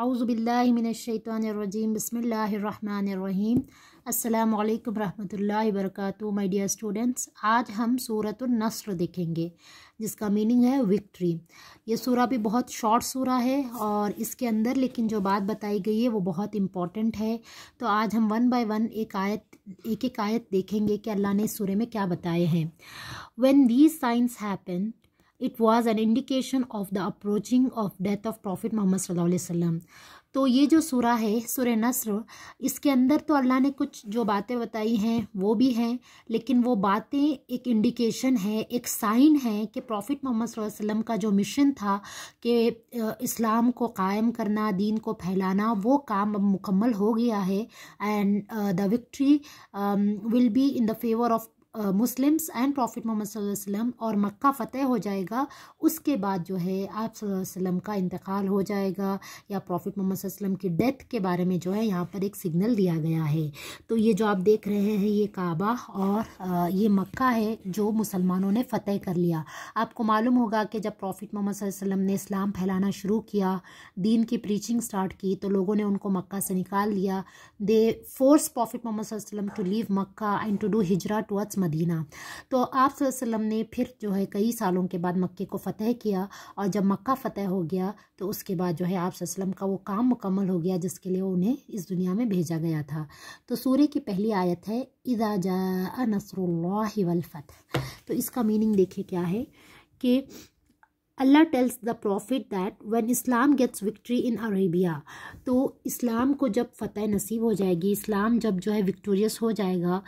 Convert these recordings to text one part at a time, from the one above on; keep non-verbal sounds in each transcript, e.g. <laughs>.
अउज़बिल्लिमिनशैतरजीम बसमीम अल्लाम वरहमल वर्क माय डियर स्टूडेंट्स आज हम सूरत नसर देखेंगे जिसका मीनिंग है विक्ट्री ये सूरा भी बहुत शॉर्ट सूरा है और इसके अंदर लेकिन जो बात बताई गई है वो बहुत इम्पॉर्टेंट है तो आज हम वन बाय वन एक आयत एक एक आयत देखेंगे कि अल्लाह ने इस सूर्य में क्या बताए हैं when these signs happen it was an indication of the approaching of death of prophet Muhammad सल्लाम तो ये जो सूरा है सुर नसर इसके अंदर तो अल्लाह ने कुछ जो बातें बताई हैं वो भी हैं लेकिन वो बातें एक इंडिकेशन है एक साइन है कि प्रॉफिट मोहम्मद वसल्लम का जो मिशन था कि इस्लाम को कायम करना दीन को फैलाना वो काम अब मुकम्मल हो गया है and the victory will be in the favour of Muslims and prophet Muhammad वसल्लम और मक्का फ़तेह हो जाएगा उसके बाद जो है आप वसल्लम का इंतकाल हो जाएगा या प्रॉफिट मोहम्मद वसल्लम की डेथ के बारे में जो है यहाँ पर एक सिग्नल दिया गया है तो ये जो आप देख रहे हैं ये काबा और ये मक्का है जो मुसलमानों ने फ़तेह कर लिया आपको मालूम होगा कि जब प्रॉफिट मोहम्मद वसल्लम ने इस्लाम फैलाना शुरू किया दीन की प्रीचिंग स्टार्ट की तो लोगों ने उनको मक्का से निकाल लिया दे फोर्स प्रॉफिट मोहम्मद वसल्लम to leave Mecca and to do हिजरा टुवर्ड्स मदीना तो आप ने फिर जो है कई सालों के बाद मक्के को फ़तह किया और जब मक्का फतेह हो गया तो उसके बाद जो है आप का वो काम मुकम्मल हो गया जिसके लिए उन्हें इस दुनिया में भेजा गया था तो सूर्य की पहली आयत है इदा जा नसरुल्लाह वलफ़त तो इसका मीनिंग देखिए क्या है कि Allah tells the prophet that when Islam gets victory in Arabia तो इस्लाम को जब फतह नसीब हो जाएगी इस्लाम जब जो है विक्टोरियस हो जाएगा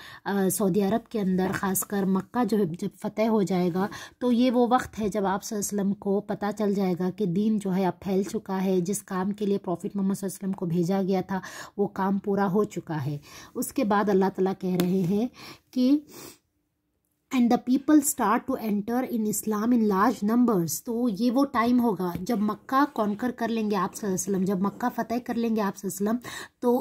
सऊदी अरब के अंदर ख़ासकर मक्का जो है जब फतह हो जाएगा तो ये वो वक्त है जब आप वसल्लम को पता चल जाएगा कि दीन जो है अब फैल चुका है जिस काम के लिए प्रॉफिट मोहम्मद वसलम को भेजा गया था वो काम पूरा हो चुका है उसके बाद अल्लाह ताला कह रहे हैं कि and the people start to enter in Islam in large numbers तो ये वो टाइम होगा जब मक्का कॉन्कर कर लेंगे आप वसल्लम जब मक्का फ़तेह कर लेंगे आप वसल्लम तो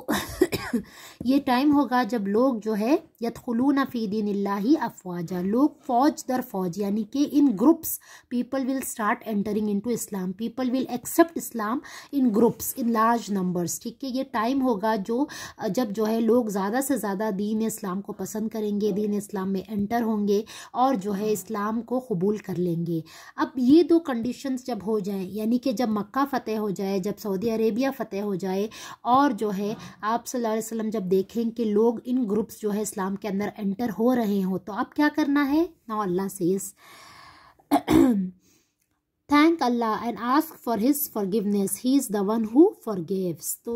<laughs> ये टाइम होगा जब लोग जो है यदखलून फ़ीदीन अफवाजा लोग फौज दर फौज यानी कि in groups people will start entering into Islam people will accept Islam in groups in large numbers ठीक है ये टाइम होगा जो जब जो है लोग ज़्यादा से ज़्यादा दीन इस्लाम को पसंद करेंगे दीन इस्लाम में एंटर होंगे और जो है इस्लाम को कबूल कर लेंगे अब ये दो कंडीशन जब हो जाएँ यानी कि जब मक्का फ़तेह हो जाए जब सऊदी अरेबिया फ़तेह हो जाए और जो है आप सल्ला वसल्लम जब देखें कि लोग इन ग्रुप्स जो है इस्लाम के अंदर एंटर हो रहे हो तो आप क्या करना है now Allah says <coughs> thank Allah and ask for his forgiveness he is the one who for forgives तो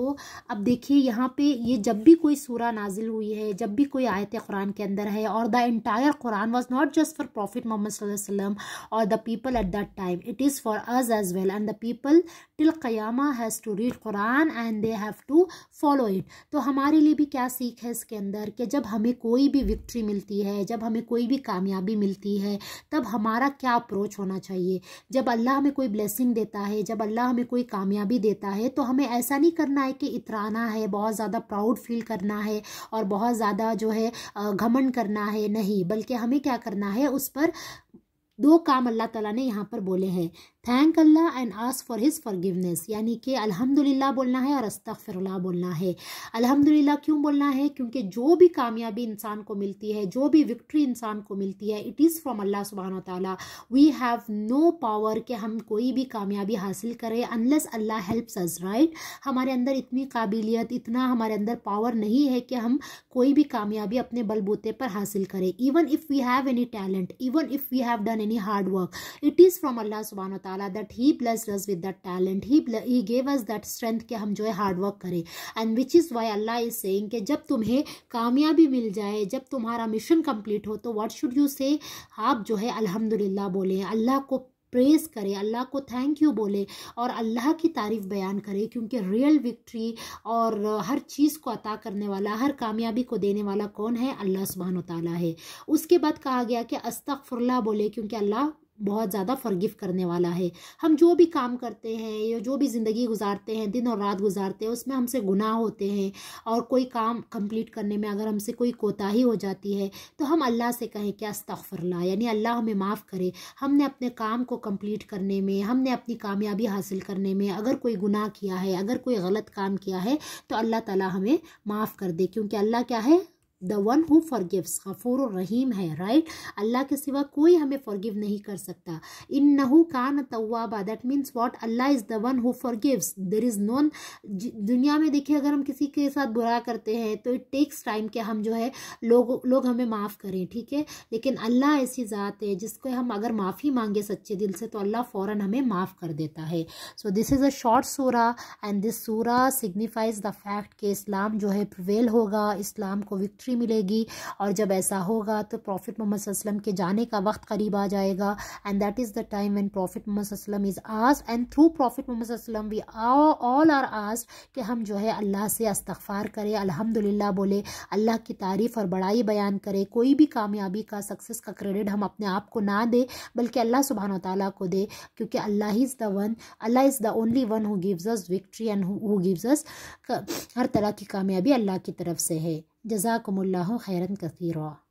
अब देखिए यहाँ पे ये जब भी कोई सूरा नाजिल हुई है जब भी कोई आयत कुरान के अंदर है और the entire Quran was not just for prophet Muhammad वसल्लम और the people at that time it is for us as well and the people till क़यामा has to read Quran and they have to follow it तो हमारे लिए भी क्या सीख है इसके अंदर कि जब हमें कोई भी विक्ट्री मिलती है जब हमें कोई भी कामयाबी मिलती है तब हमारा क्या अप्रोच होना चाहिए जब अल्लाह हमें कोई ब्लेसिंग देता है जब अल्लाह हमें कोई कामयाबी देता है तो हमें ऐसा नहीं करना है कि इतराना है बहुत ज़्यादा प्राउड फील करना है और बहुत ज़्यादा जो है घमंड करना है नहीं बल्कि हमें क्या करना है उस पर दो काम अल्लाह ताला ने यहाँ पर बोले हैं thank Allah and ask for his forgiveness यानी कि अल्हम्दुलिल्लाह बोलना है और अस्तगफिरुल्लाह बोलना है अल्हम्दुलिल्लाह क्यों बोलना है क्योंकि जो भी कामयाबी इंसान को मिलती है जो भी विक्ट्री इंसान को मिलती है इट इज़ फ्रॉम अल्लाह सुबहाना ताला वी हैव नो पावर कि हम कोई भी कामयाबी हासिल करें unless Allah helps us right हमारे अंदर इतनी काबिलियत इतना हमारे अंदर पावर नहीं है कि हम कोई भी कामयाबी अपने बलबूते पर हासिल करें even if we have any talent even if we have done many hard work it is from allah subhanahu wa ta'ala that he blessed us with that talent he he gave us that strength ke hum jo hai hard work kare and which is why allah is saying ke jab tumhe kamyabi mil jaye jab tumhara mission complete ho to what should you say aap jo hai alhamdulillah bole allah ko praise करे अल्लाह को thank you बोले और अल्लाह की तारीफ़ बयान करे क्योंकि रियल विक्ट्री और हर चीज़ को अता करने वाला हर कामयाबी को देने वाला कौन है अल्लाह सुबहान ताली है उसके बाद कहा गया कि अस्तफ़ुल्ला बोले क्योंकि अल्लाह बहुत ज़्यादा फर्गिव करने वाला है हम जो भी काम करते हैं या जो भी ज़िंदगी गुजारते हैं दिन और रात गुजारते हैं उसमें हमसे गुनाह होते हैं और कोई काम कंप्लीट करने में अगर हमसे कोई कोताही हो जाती है तो हम अल्लाह से कहें क्या अस्तफ़रला यानी अल्लाह हमें माफ़ करे हमने अपने काम को कम्प्लीट करने में हमने अपनी कामयाबी हासिल करने में अगर कोई गुनाह किया है अगर कोई गलत काम किया है तो अल्लाह ताला हमें माफ़ कर दे क्योंकि अल्लाह क्या है द वन हु फॉरगिव्स गफूर रहीम है राइट अल्लाह के सिवा कोई हमें फॉरगिव नहीं कर सकता इन नहू कान तवाबा that means what Allah is the one who forgives there is none दुनिया में देखिए अगर हम किसी के साथ बुरा करते हैं तो इट टेक्स टाइम के हम जो है लोग लोग हमें माफ़ करें ठीक है लेकिन अल्लाह ऐसी ज़ात है जिसको हम अगर माफ़ी मांगे सच्चे दिल से तो अल्लाह फ़ौर हमें माफ़ कर देता है so this is a short सूरा एंड दिस सूरा सिग्निफाइज द फैक्ट कि इस्लाम जो है प्रवेल होगा इस्लाम को विक्ट्री विक्ट्री मिलेगी और जब ऐसा होगा तो प्रॉफिट मोहम्मद वसल्लम के जाने का वक्त करीब आ जाएगा and that is the time when prophet Muhammad वसल्लम is ask and through prophet Muhammad वसल्लम वी ऑल आर आस कि हम जो है अल्लाह से अस्तफ़ार करें अलहमदिल्ला बोले अल्लाह की तारीफ़ और बड़ाई बयान करें कोई भी कामयाबी का सक्सेस का क्रेडिट हम अपने आप को ना दें बल्कि अल्लाह सुबहान तला को दे क्योंकि Allah he is the one Allah is the only one who gives us victory and who gives us हर तरह की कामयाबी अल्लाह की तरफ से है جزاكم الله خيرا كثيرا